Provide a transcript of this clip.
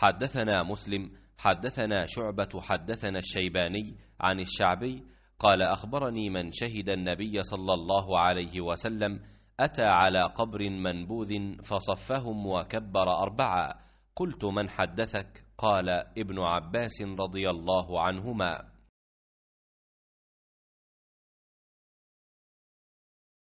حدثنا مسلم حدثنا شعبة حدثنا الشيباني عن الشعبي قال أخبرني من شهد النبي صلى الله عليه وسلم أتى على قبر منبوذ فصفهم وكبر أربعة قلت من حدثك قال ابن عباس رضي الله عنهما